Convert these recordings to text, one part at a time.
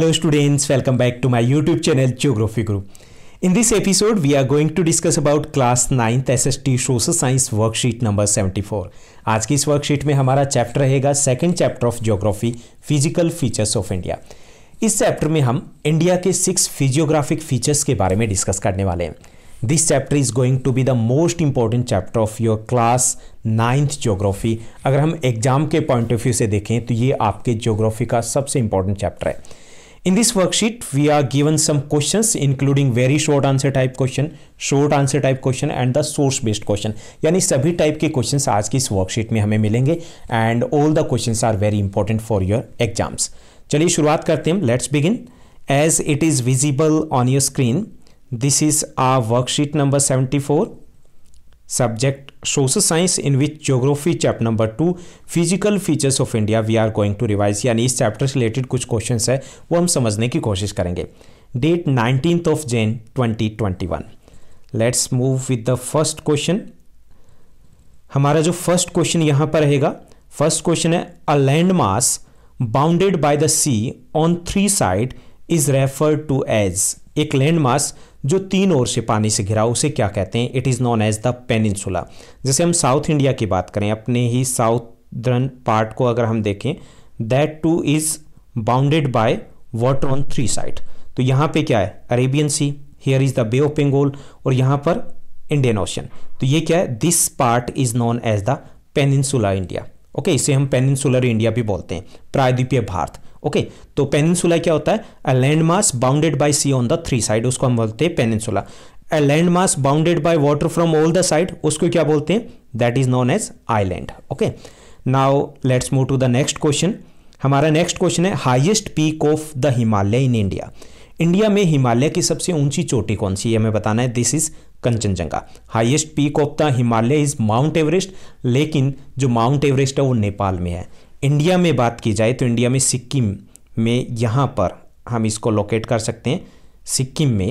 Hello students, welcome back to my YouTube channel Geography Group. In this episode, we are going to discuss about class 9th SST social science worksheet number 74. आज की इस worksheet में हमारा chapter रहेगा second chapter of geography physical features of India इस chapter में हम India के सिक्स फिजियोग्राफिक फीचर्स के बारे में डिस्कस करने वाले हैं this chapter is going to be the most important chapter of your class ninth geography अगर हम एग्जाम के पॉइंट ऑफ व्यू से देखें तो ये आपके ज्योग्राफी का सबसे इंपॉर्टेंट चैप्टर है In this worksheet, we are given some questions including very short answer type question, short answer type question and the source based question. यानी सभी type के questions आज की इस worksheet में हमें मिलेंगे and all the questions are very important for your exams. चलिए शुरुआत करते हैं Let's begin. As it is visible on your screen, this is our worksheet number seventy subject social science in which geography chapter number two physical features of India we are going to revise यानी इस chapter से related कुछ question है वो हम समझने की कोशिश करेंगे date nineteen of Jan 2021 let's move with the first question हमारा जो फर्स्ट क्वेश्चन यहाँ पर रहेगा फर्स्ट क्वेश्चन है a land mass bounded by the sea on three side is referred to as एक लैंड मास जो तीन ओर से पानी से घिरा उसे क्या कहते हैं it is known as the peninsula जैसे हम साउथ इंडिया की बात करें अपने ही साउथर्न पार्ट को अगर हम देखें that too is bounded by water on three side तो यहाँ पे क्या है Arabian sea here is the bay of Bengal और यहाँ पर इंडियन ओशन तो ये क्या है this part is known as the peninsula India okay इसे हम पेनिनसुलर इंडिया भी बोलते हैं प्रायद्वीपीय भारत ओके तो पेनिनसुला क्या होता है a land mass bounded by sea on the three side उसको हम बोलते हैं peninsula a land mass bounded by water from all the side उसको क्या बोलते हैं that is known as island okay now let's move to the next question हमारा next question है highest peak of the Himalaya in India India में हिमालय की सबसे ऊंची चोटी कौन सी है हमें बताना है this is Kanchenjunga highest peak of the Himalaya is Mount Everest लेकिन जो माउंट एवरेस्ट है वो नेपाल में है इंडिया में बात की जाए तो इंडिया में सिक्किम में यहाँ पर हम इसको लोकेट कर सकते हैं सिक्किम में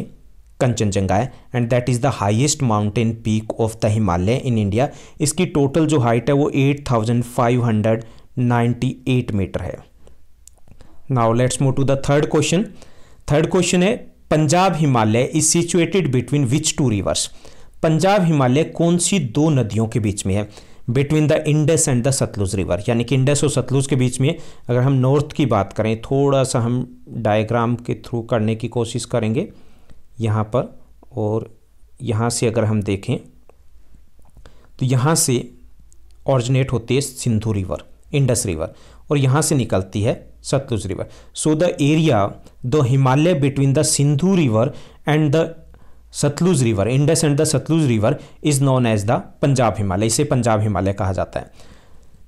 कंचनजंगा है and that is the highest mountain peak of the Himalaya in India इसकी टोटल जो हाइट है वो 8,598 मीटर है now let's move to the third question third question है Punjab Himalaya is situated between which two rivers Punjab Himalaya कौन सी दो नदियों के बीच में है between the Indus and the Sutlej river यानी कि इंडस और सतलुज के बीच में अगर हम नॉर्थ की बात करें थोड़ा सा हम डायग्राम के थ्रू करने की कोशिश करेंगे यहाँ पर और यहाँ से अगर हम देखें तो यहाँ से ऑरिजिनेट होती है सिंधु रिवर इंडस रिवर और यहाँ से निकलती है Sutlej river so the area the Himalaya between the Sindhu river and the Sutlej river Indus and the Sutlej river is known as the Punjab Himalaya इसे पंजाब हिमालय कहा जाता है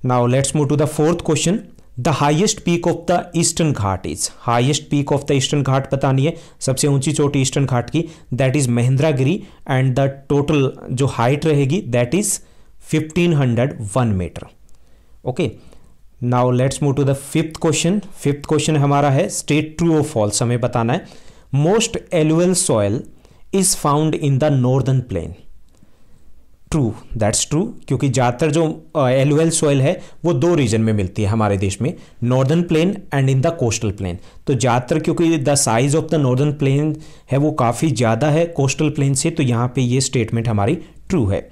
now let's move to the fourth question the highest peak of the Eastern Ghat is highest peak of the Eastern Ghat बतानी है सबसे ऊंची चोट Eastern Ghat की that is Giri and the total जो हाइट रहेगी that is 1501 metre okay now let's move to the fifth question fifth question हमारा है स्टेट ट्रू ऑफ फॉल्स हमें बताना है most alluvial soil is found in the northern plain true that's true क्योंकि ज़्यादातर जो एलुअल सॉइल है वो दो रीजन में मिलती है हमारे देश में northern plain and in the coastal plain तो ज़्यादातर क्योंकि the size of the northern plain है वो काफ़ी ज़्यादा है कोस्टल प्लेन से तो यहाँ पे ये स्टेटमेंट हमारी ट्रू है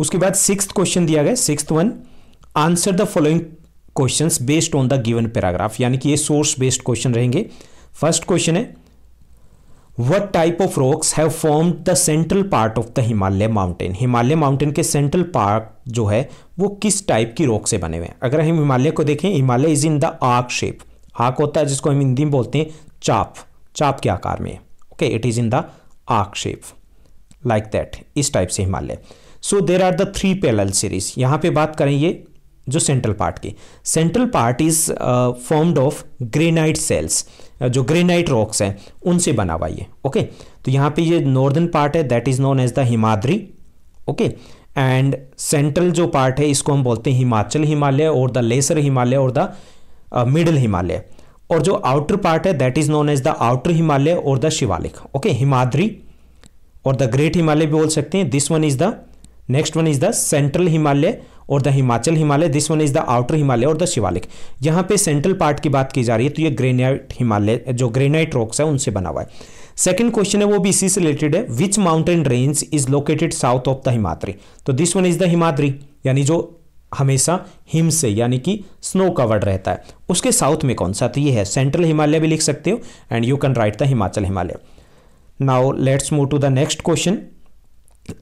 उसके बाद सिक्स क्वेश्चन दिया गया six one answer the following question based on the given paragraph यानी कि ये सोर्स बेस्ड क्वेश्चन रहेंगे फर्स्ट क्वेश्चन है what type of rocks have form the central part of the Himalaya mountain Himalaya mountain के central part जो है वो किस टाइप की रॉक से बने हुए हैं अगर हम हिमालय को देखें Himalaya is in the arc shape arc होता है जिसको हम हिंदी में बोलते हैं चाप चाप के आकार में okay it is in the arc shape like that इस टाइप से Himalaya so there are the three parallel series यहाँ पे बात करें ये जो सेंट्रल पार्ट की central part is formed of granite cells जो ग्रेनाइट रॉक्स हैं उनसे बना हुआ ये ओके तो यहाँ पे ये नॉर्दर्न पार्ट है that is known as the Himadri okay and central जो पार्ट है इसको हम बोलते हैं हिमाचल हिमालय और द लेसर हिमालय और द मिडल हिमालय और जो आउटर पार्ट है that is known as the outer Himalaya और द शिवालिक ओके हिमाद्री और द ग्रेट हिमालय भी बोल सकते हैं this one is the next one is the central Himalaya और the Himachal Himalaya this one is the outer Himalaya और द शिवालिक यहाँ पे सेंट्रल पार्ट की बात की जा रही है तो ये ग्रेनाइट हिमालय जो ग्रेनाइट रॉक्स है उनसे बना हुआ है सेकेंड क्वेश्चन है वो भी इसी से रिलेटेड है which mountain range is located south of the Himadri तो this one is the Himadri यानी जो हमेशा हिम से यानी कि स्नो कवर्ड रहता है उसके साउथ में कौन सा तो ये है सेंट्रल हिमालय भी लिख सकते हो and you can write the Himachal Himalaya now let's move to the next question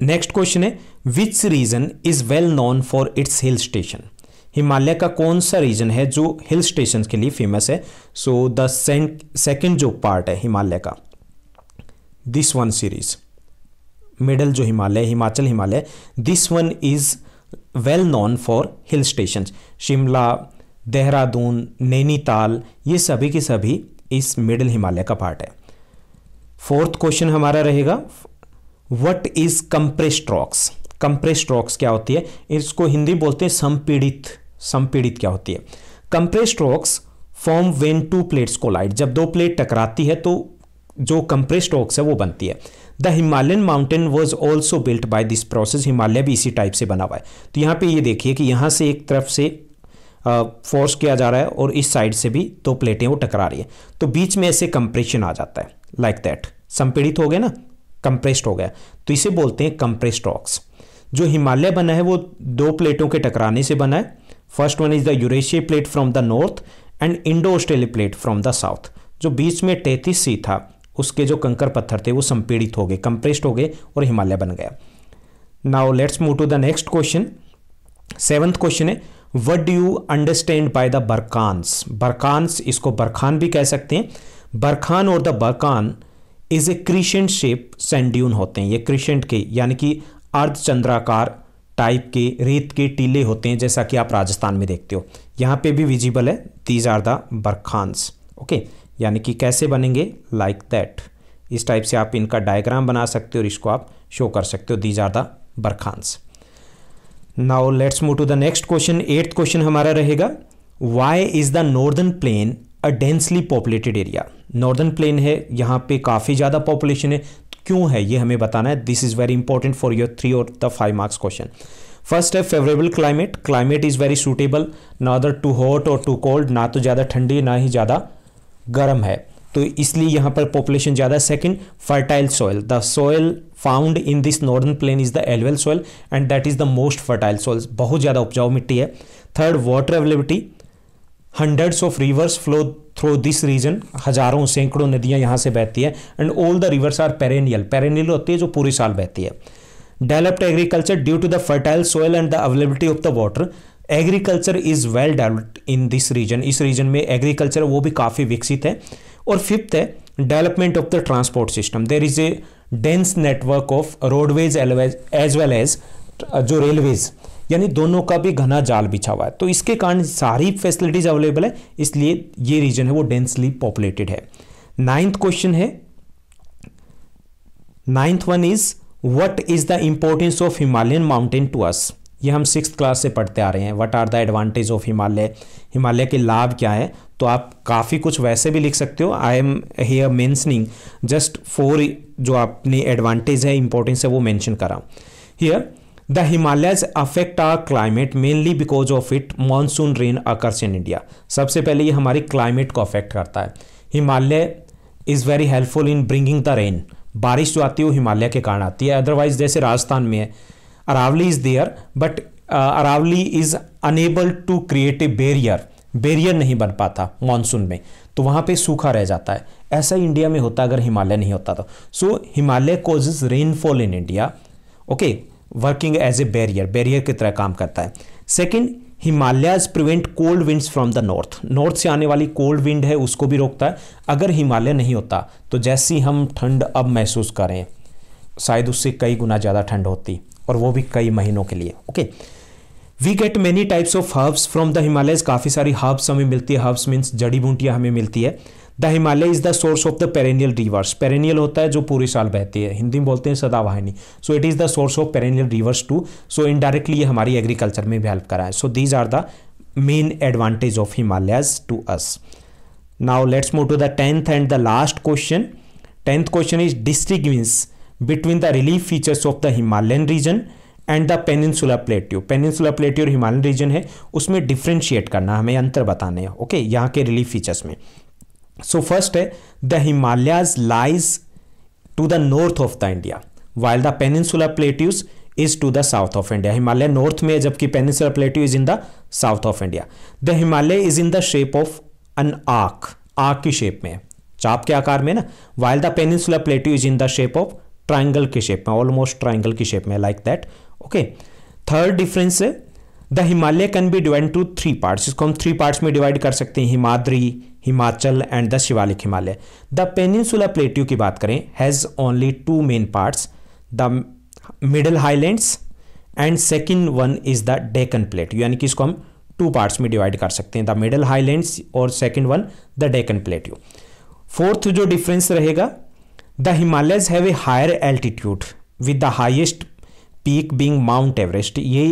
next question है which region is well known for its hill station Himalaya का कौन सा रीजन है जो हिल स्टेशन के लिए फेमस है सो द सेकेंड जो पार्ट है हिमालय का दिस वन सीरीज मिडल जो Himalaya Himachal Himalaya this one is well known for hill station Shimla Dehradun Nainital ये सभी के सभी इस मिडल हिमालय का पार्ट है फोर्थ क्वेश्चन हमारा रहेगा what is compressed rocks compressed rocks क्या होती है इसको हिंदी बोलते हैं संपीड़ित संपीड़ित क्या होती है compressed rocks form when two plates light जब दो प्लेट टकराती है तो जो कंप्रेस्ड रॉक्स है वो बनती है the Himalayan mountain was also built by this process Himalaya भी इसी टाइप से बना हुआ है तो यहाँ पे ये देखिए कि यहाँ से एक तरफ से फोर्स किया जा रहा है और इस साइड से भी दो प्लेटें वो टकरा रही है तो बीच में ऐसे कंप्रेशन आ जाता है लाइक like दैट संपीड़ित हो गए ना कंप्रेस्ड हो गया तो इसे बोलते हैं कंप्रेस्ड रॉक्स जो हिमालय बना है वो दो प्लेटों के टकराने से बना है first one is the Eurasia plate from the north and Indo Australia plate from the south जो बीच में तैतीस सी था उसके जो कंकर पत्थर थे वो संपीड़ित हो गए कंप्रेस्ड हो गए और हिमालय बन गया now let's move to the next question seventh question है what do you understand by the barchans barchans इसको बरखान भी कह सकते हैं बरखान और the barchan is a crescent shape sand dune होते हैं ये क्रिशेंट के यानी कि अर्धचंद्राकार टाइप के रेत के टीले होते हैं जैसा कि आप राजस्थान में देखते हो यहाँ पे भी विजिबल है these are the barchans okay यानी कि कैसे बनेंगे लाइक like दैट इस टाइप से आप इनका डायग्राम बना सकते हो और इसको आप शो कर सकते हो these are the barchans now let's move to the next question eighth question हमारा रहेगा why is the northern plain a densely populated area northern plain है यहाँ पे काफ़ी ज़्यादा पॉपुलेशन है क्यों है ये हमें बताना है this is very important for your three और the five marks question first है favourable climate climate is very suitable ना अदर टू हॉट और टू कोल्ड ना तो ज़्यादा ठंडी ना ही ज़्यादा गर्म है तो इसलिए यहाँ पर पॉपुलेशन ज़्यादा second fertile soil the soil found in this northern plain is the alluvial soil and that is the most fertile soil बहुत ज़्यादा उपजाऊ मिट्टी है third water availability hundreds of rivers flow through this region हजारों सैकड़ों नदियां यहाँ से बहती है and all the rivers are perennial perennial होती है जो पूरे साल बहती है developed agriculture due to the fertile soil and the availability of the water agriculture is well developed in this region इस रीजन में एग्रीकल्चर वो भी काफ़ी विकसित है और फिफ्थ है development of the transport system there is a dense network of roadways as well as जो रेलवेज़ यानी दोनों का भी घना जाल बिछा हुआ है तो इसके कारण सारी फैसिलिटीज़ अवेलेबल है इसलिए ये रीजन है वो डेंसली पॉपुलेटेड है नाइन्थ क्वेश्चन है ninth one is what is the importance of Himalayan mountain to us ये हम सिक्स क्लास से पढ़ते आ रहे हैं what are the advantage of Himalaya Himalaya के लाभ क्या है तो आप काफ़ी कुछ वैसे भी लिख सकते हो I am here mentioning just for जो आपने एडवांटेज है इंपॉर्टेंस है वो मैंशन कराऊँ here The Himalayas affect our climate mainly because of it monsoon rain occurs in India. सबसे पहले ये हमारी क्लाइमेट को अफेक्ट करता है Himalaya is very helpful in bringing the rain बारिश जो आती है वो हिमालय के कारण आती है अदरवाइज जैसे राजस्थान में है Aravalli is there but Aravalli is unable to create a barrier barrier नहीं बन पाता मानसून में तो वहाँ पे सूखा रह जाता है ऐसा इंडिया में होता अगर हिमालय नहीं होता तो so Himalaya causes rainfall in India okay working as a barrier barrier की तरह काम करता है second Himalayas prevent cold winds from the north north से आने वाली कोल्ड विंड है उसको भी रोकता है अगर हिमालय नहीं होता तो जैसी हम ठंड अब महसूस करें शायद उससे कई गुना ज़्यादा ठंड होती और वो भी कई महीनों के लिए okay we get many types of herbs from the Himalayas काफ़ी सारी हर्ब्स हमें मिलती है हर्ब्स मीन्स जड़ी बूटियाँ हमें मिलती है the Himalaya is the source of the perennial rivers perennial होता है जो पूरे साल बहती है हिंदी में बोलते हैं सदावाहिनी so it is the source of perennial rivers too so indirectly ये हमारी एग्रीकल्चर में भी हेल्प करा है so these are the main advantage of Himalayas to us now let's move to the tenth and the last question tenth question is distinguish between the relief features of the Himalayan region and the peninsula plateau peninsula plateau और Himalayan region है उसमें differentiate करना हमें अंतर बताने हैं okay यहाँ के रिलीफ फीचर्स में सो फर्स्ट है the Himalayas lies to the north of the India while the peninsular plateaus is to the south of India Himalaya north में जबकि peninsular plateau is in the south of India the Himalaya is in the shape of an arc arc की shape में चाप के आकार में ना while the peninsular plateau is in the shape of triangle की शेप में ऑलमोस्ट ट्राइंगल की शेप में like that okay third difference है the Himalaya can be divide to three parts इसको हम थ्री पार्ट्स में डिवाइड कर सकते हैं Himadri Himachal and the Shivalik Himalaya the peninsula plateau की बात करें has only two main parts the middle highlands and second one is the Deccan plateau यानी कि इसको हम टू पार्ट्स में डिवाइड कर सकते हैं द मिडल हाईलैंड्स और second one the Deccan plateau fourth जो डिफरेंस रहेगा the Himalayas have a higher altitude with the highest peak being Mount Everest ये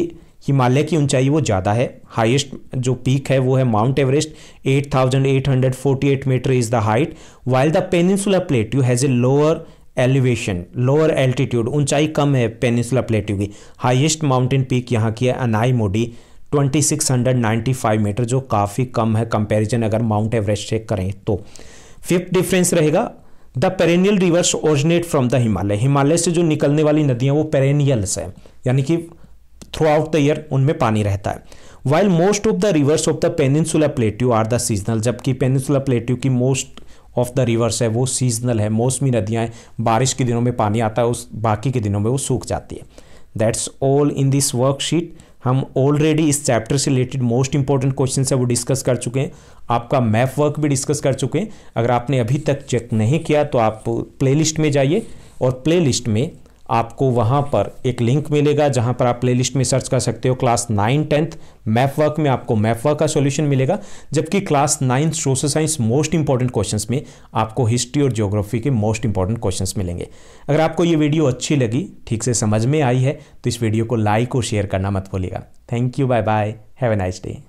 हिमालय की ऊंचाई वो ज़्यादा है हाईएस्ट जो पीक है वो है Mount Everest 8,848 meter is the height while the peninsular plateau has a lower elevation lower altitude ऊंचाई कम है पेनिसुलर प्लेट्यू की हाईएस्ट माउंटेन पीक यहाँ की है अनाई मोडी 2695 मीटर जो काफ़ी कम है कंपेरिजन अगर माउंट एवरेस्ट से करें तो फिफ्थ डिफ्रेंस रहेगा the perennial rivers originate from the Himalaya Himalaya से जो निकलने वाली नदियाँ वो पेरेनियल्स हैं यानी कि थ्रू आउट द ईयर उनमें पानी रहता है while most of the rivers of the peninsula plateau are the seasonal जबकि पेनिनसुला प्लेट्यू की मोस्ट ऑफ द रिवर्स है वो सीजनल है मौसमी नदियाँ हैं बारिश के दिनों में पानी आता है उस बाकी के दिनों में वो सूख जाती है that's all in this worksheet हम ऑलरेडी इस चैप्टर से रिलेटेड मोस्ट इंपॉर्टेंट क्वेश्चन है वो डिस्कस कर चुके हैं आपका मैप वर्क भी डिस्कस कर चुके हैं अगर आपने अभी तक चेक नहीं किया तो आप प्लेलिस्ट में जाइए और प्लेलिस्ट में आपको वहाँ पर एक लिंक मिलेगा जहाँ पर आप प्लेलिस्ट में सर्च कर सकते हो class nine tenth map work में आपको मैप वर्क का सॉल्यूशन मिलेगा जबकि class nine social science most important questions में आपको हिस्ट्री और ज्योग्राफी के मोस्ट इंपॉर्टेंट क्वेश्चंस मिलेंगे अगर आपको ये वीडियो अच्छी लगी ठीक से समझ में आई है तो इस वीडियो को लाइक और शेयर करना मत भूलिएगा thank you bye bye have a nice day